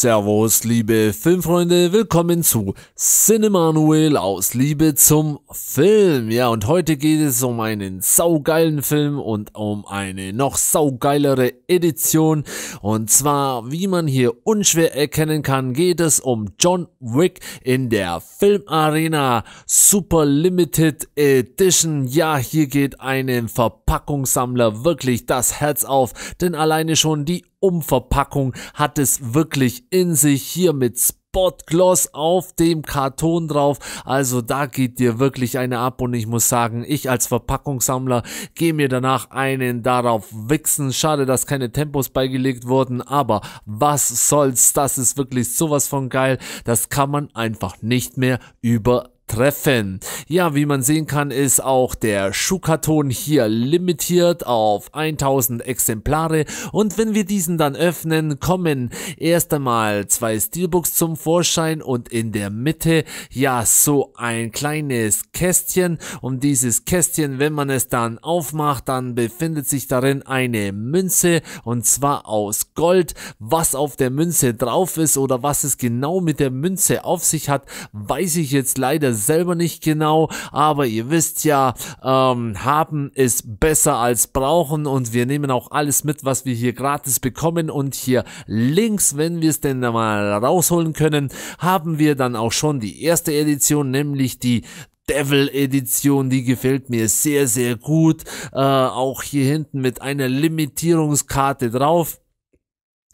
Servus, liebe Filmfreunde, willkommen zu Cinemanuel aus Liebe zum Film. Ja, und heute geht es um einen saugeilen Film und um eine noch saugeilere Edition. Und zwar, wie man hier unschwer erkennen kann, geht es um John Wick in der Filmarena Super Limited Edition. Ja, hier geht einem Verpackungssammler wirklich das Herz auf, denn alleine schon die Umverpackung hat es wirklich in sich hier mit Spotgloss auf dem Karton drauf. Also da geht dir wirklich eine ab und ich muss sagen, ich als Verpackungssammler gehe mir danach einen darauf wichsen. Schade, dass keine Tempos beigelegt wurden, aber was soll's, das ist wirklich sowas von geil. Das kann man einfach nicht mehr über treffen. Ja, wie man sehen kann, ist auch der Schuhkarton hier limitiert auf 1000 Exemplare und wenn wir diesen dann öffnen, kommen erst einmal zwei Steelbooks zum Vorschein und in der Mitte ja so ein kleines Kästchen und dieses Kästchen, wenn man es dann aufmacht, dann befindet sich darin eine Münze und zwar aus Gold. Was auf der Münze drauf ist oder was es genau mit der Münze auf sich hat, weiß ich jetzt leider selber nicht genau, aber ihr wisst ja, ähm, haben ist besser als brauchen und wir nehmen auch alles mit, was wir hier gratis bekommen und hier links, wenn wir es denn mal rausholen können, haben wir dann auch schon die erste Edition, nämlich die Devil Edition, die gefällt mir sehr, sehr gut. Äh, auch hier hinten mit einer Limitierungskarte drauf.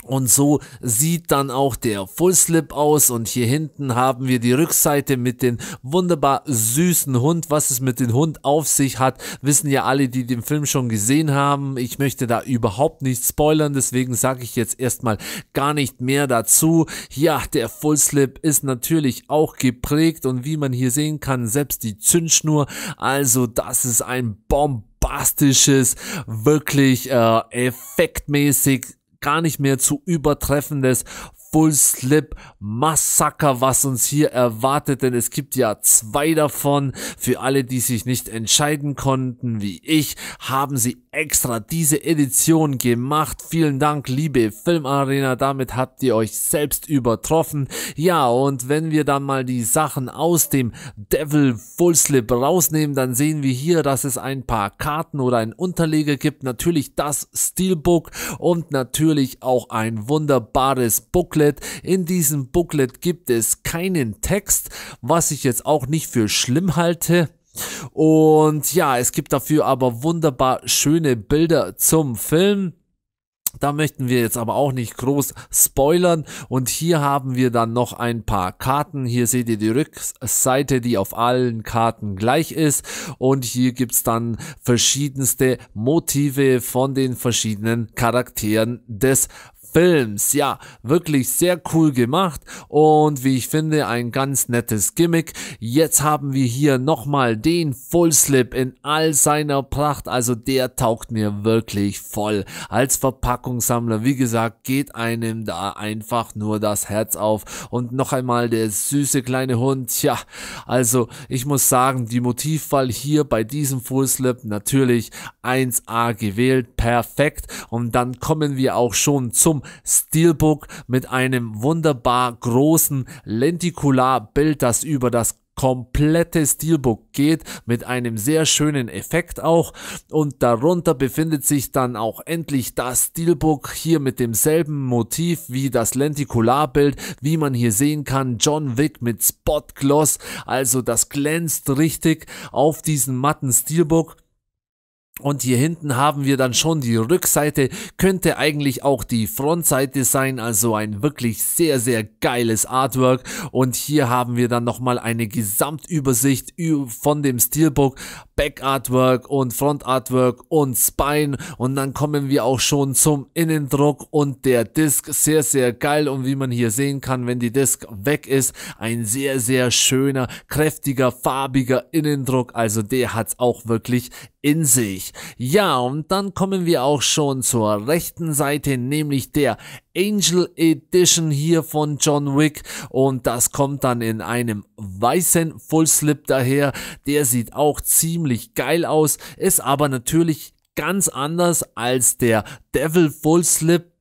Und so sieht dann auch der Full Slip aus. Und hier hinten haben wir die Rückseite mit den wunderbar süßen Hund. Was es mit dem Hund auf sich hat, wissen ja alle, die den Film schon gesehen haben. Ich möchte da überhaupt nicht spoilern, deswegen sage ich jetzt erstmal gar nicht mehr dazu. Ja, der Full Slip ist natürlich auch geprägt und wie man hier sehen kann, selbst die Zündschnur. Also das ist ein bombastisches, wirklich äh, effektmäßig gar nicht mehr zu übertreffendes Bullslip Massaker, was uns hier erwartet, denn es gibt ja zwei davon. Für alle, die sich nicht entscheiden konnten, wie ich, haben sie extra diese Edition gemacht. Vielen Dank, liebe Filmarena, damit habt ihr euch selbst übertroffen. Ja, und wenn wir dann mal die Sachen aus dem Devil Bullslip rausnehmen, dann sehen wir hier, dass es ein paar Karten oder ein Unterleger gibt. Natürlich das Steelbook und natürlich auch ein wunderbares Booklet Booklet. In diesem Booklet gibt es keinen Text, was ich jetzt auch nicht für schlimm halte. Und ja, es gibt dafür aber wunderbar schöne Bilder zum Film. Da möchten wir jetzt aber auch nicht groß spoilern. Und hier haben wir dann noch ein paar Karten. Hier seht ihr die Rückseite, die auf allen Karten gleich ist. Und hier gibt's dann verschiedenste Motive von den verschiedenen Charakteren des Films. Ja, wirklich sehr cool gemacht und wie ich finde, ein ganz nettes Gimmick. Jetzt haben wir hier nochmal den Full Slip in all seiner Pracht. Also der taugt mir wirklich voll. Als Verpackungssammler, wie gesagt, geht einem da einfach nur das Herz auf. Und noch einmal der süße kleine Hund. Tja, also ich muss sagen, die Motivwahl hier bei diesem Full Slip natürlich 1A gewählt. Perfekt. Und dann kommen wir auch schon zum Steelbook mit einem wunderbar großen Lentikularbild, das über das komplette Steelbook geht, mit einem sehr schönen Effekt auch. Und darunter befindet sich dann auch endlich das Steelbook hier mit demselben Motiv wie das Lentikularbild. Wie man hier sehen kann, John Wick mit Spot Gloss, Also das glänzt richtig auf diesem matten Steelbook. Und hier hinten haben wir dann schon die Rückseite, könnte eigentlich auch die Frontseite sein, also ein wirklich sehr, sehr geiles Artwork. Und hier haben wir dann nochmal eine Gesamtübersicht von dem Steelbook, Back Artwork und Front Artwork und Spine. Und dann kommen wir auch schon zum Innendruck und der Disc, sehr, sehr geil. Und wie man hier sehen kann, wenn die Disc weg ist, ein sehr, sehr schöner, kräftiger, farbiger Innendruck. Also der hat es auch wirklich in sich. Ja, und dann kommen wir auch schon zur rechten Seite, nämlich der Angel Edition hier von John Wick und das kommt dann in einem weißen Full Slip daher. Der sieht auch ziemlich geil aus, ist aber natürlich ganz anders als der Devil Full Slip,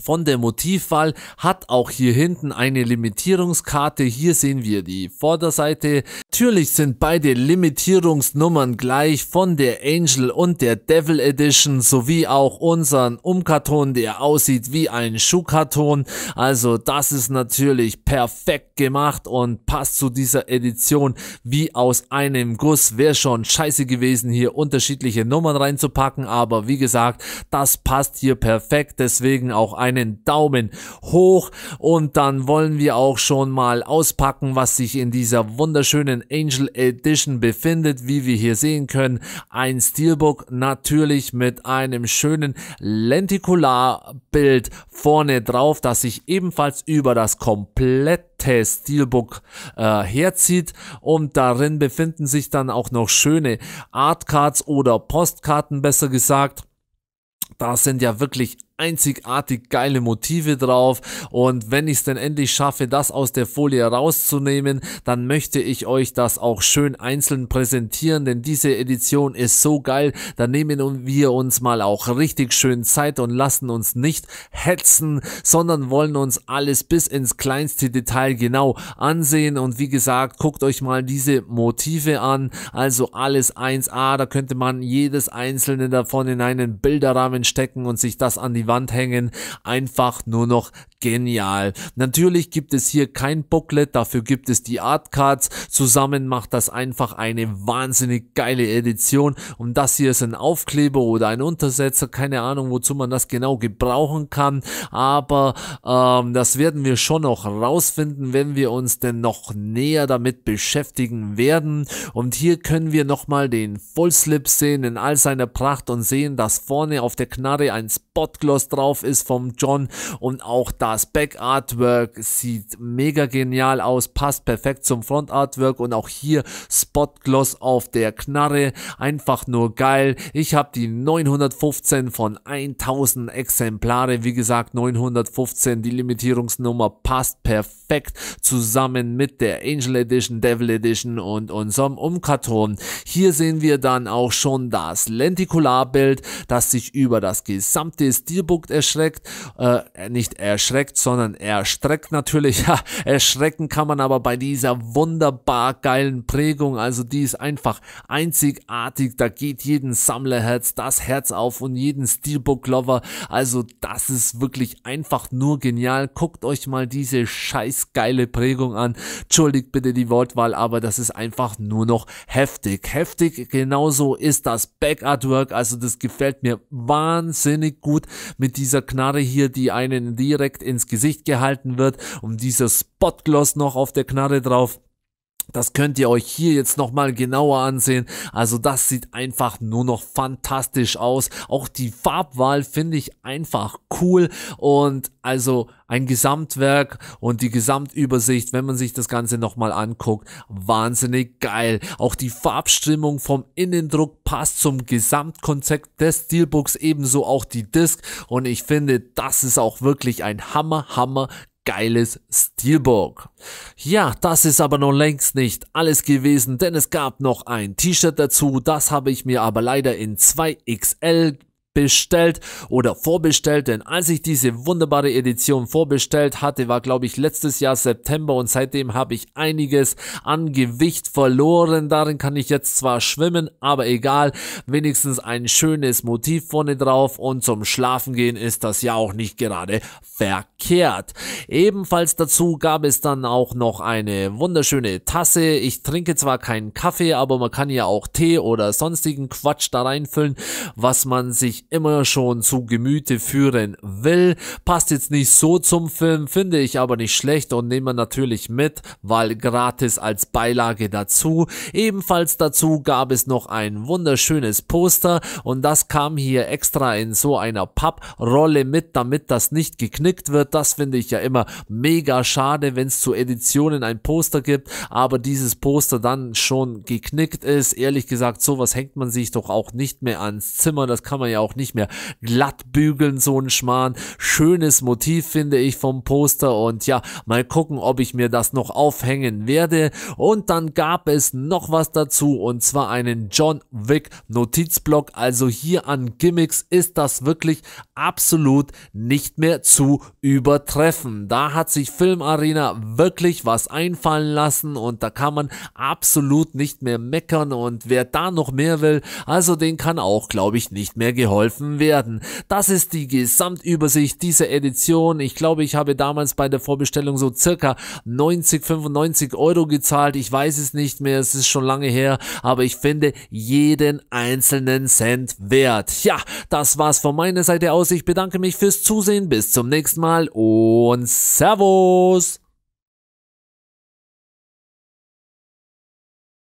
von der Motivwahl hat auch hier hinten eine Limitierungskarte. Hier sehen wir die Vorderseite. Natürlich sind beide Limitierungsnummern gleich von der Angel und der Devil Edition sowie auch unseren Umkarton, der aussieht wie ein Schuhkarton. Also das ist natürlich perfekt gemacht und passt zu dieser Edition wie aus einem Guss. Wäre schon scheiße gewesen, hier unterschiedliche Nummern reinzupacken, aber wie gesagt, das passt hier perfekt. Deswegen auch ein einen Daumen hoch und dann wollen wir auch schon mal auspacken, was sich in dieser wunderschönen Angel Edition befindet. Wie wir hier sehen können, ein Steelbook natürlich mit einem schönen Lentikularbild vorne drauf, das sich ebenfalls über das komplette Steelbook äh, herzieht und darin befinden sich dann auch noch schöne Artcards oder Postkarten besser gesagt. Da sind ja wirklich einzigartig geile Motive drauf und wenn ich es denn endlich schaffe, das aus der Folie rauszunehmen, dann möchte ich euch das auch schön einzeln präsentieren, denn diese Edition ist so geil, da nehmen wir uns mal auch richtig schön Zeit und lassen uns nicht hetzen, sondern wollen uns alles bis ins kleinste Detail genau ansehen und wie gesagt, guckt euch mal diese Motive an, also alles 1A, da könnte man jedes einzelne davon in einen Bilderrahmen stecken und sich das an die Wand hängen, einfach nur noch genial. Natürlich gibt es hier kein Booklet, dafür gibt es die Artcards. Zusammen macht das einfach eine wahnsinnig geile Edition. Und das hier ist ein Aufkleber oder ein Untersetzer, keine Ahnung, wozu man das genau gebrauchen kann. Aber ähm, das werden wir schon noch rausfinden, wenn wir uns denn noch näher damit beschäftigen werden. Und hier können wir nochmal den Fullslip sehen in all seiner Pracht und sehen, dass vorne auf der Knarre ein Spotgloss drauf ist vom John und auch da das Back-Artwork sieht mega genial aus, passt perfekt zum Front-Artwork und auch hier Spot-Gloss auf der Knarre, einfach nur geil. Ich habe die 915 von 1000 Exemplare, wie gesagt 915, die Limitierungsnummer passt perfekt Prospekt zusammen mit der Angel Edition, Devil Edition und unserem Umkarton. Hier sehen wir dann auch schon das Lentikularbild, das sich über das gesamte Steelbook erschreckt. Äh, nicht erschreckt, sondern erstreckt natürlich. Ja, erschrecken kann man aber bei dieser wunderbar geilen Prägung. Also die ist einfach einzigartig. Da geht jeden Sammlerherz das Herz auf und jeden Steelbook-Lover. Also das ist wirklich einfach nur genial. Guckt euch mal diese Scheiße scheiß geile Prägung an. Entschuldigt bitte die Wortwahl, aber das ist einfach nur noch heftig. Heftig, genauso ist das back also das gefällt mir wahnsinnig gut mit dieser Knarre hier, die einen direkt ins Gesicht gehalten wird und dieser Spotgloss noch auf der Knarre drauf. Das könnt ihr euch hier jetzt nochmal genauer ansehen. Also das sieht einfach nur noch fantastisch aus. Auch die Farbwahl finde ich einfach cool und also ein Gesamtwerk und die Gesamtübersicht, wenn man sich das Ganze nochmal anguckt, wahnsinnig geil. Auch die Farbstimmung vom Innendruck passt zum Gesamtkonzept des Steelbooks, ebenso auch die Disc und ich finde, das ist auch wirklich ein Hammer, Hammer geiles Steelbook. Ja, das ist aber noch längst nicht alles gewesen, denn es gab noch ein T-Shirt dazu. Das habe ich mir aber leider in 2XL bestellt oder vorbestellt, denn als ich diese wunderbare Edition vorbestellt hatte, war glaube ich letztes Jahr September und seitdem habe ich einiges an Gewicht verloren. Darin kann ich jetzt zwar schwimmen, aber egal, wenigstens ein schönes Motiv vorne drauf und zum Schlafen gehen ist das ja auch nicht gerade verkehrt. Ebenfalls dazu gab es dann auch noch eine wunderschöne Tasse. Ich trinke zwar keinen Kaffee, aber man kann ja auch Tee oder sonstigen Quatsch da reinfüllen, was man sich immer schon zu Gemüte führen will. Passt jetzt nicht so zum Film, finde ich aber nicht schlecht und nehme natürlich mit, weil gratis als Beilage dazu. Ebenfalls dazu gab es noch ein wunderschönes Poster und das kam hier extra in so einer Papprolle mit, damit das nicht geknickt wird. Das finde ich ja immer mega schade, wenn es zu Editionen ein Poster gibt, aber dieses Poster dann schon geknickt ist. Ehrlich gesagt, sowas hängt man sich doch auch nicht mehr ans Zimmer. Das kann man ja auch nicht mehr. Glatt bügeln, so ein Schmarrn. Schönes Motiv finde ich vom Poster und ja, mal gucken, ob ich mir das noch aufhängen werde. Und dann gab es noch was dazu und zwar einen John Wick Notizblock. Also hier an Gimmicks ist das wirklich absolut nicht mehr zu übertreffen. Da hat sich Film Arena wirklich was einfallen lassen und da kann man absolut nicht mehr meckern und wer da noch mehr will, also den kann auch, glaube ich, nicht mehr geholfen geholfen werden. Das ist die Gesamtübersicht dieser Edition. Ich glaube, ich habe damals bei der Vorbestellung so circa 90, 95 Euro gezahlt. Ich weiß es nicht mehr, es ist schon lange her, aber ich finde jeden einzelnen Cent wert. Ja, das war's von meiner Seite aus. Ich bedanke mich fürs Zusehen. Bis zum nächsten Mal und Servus!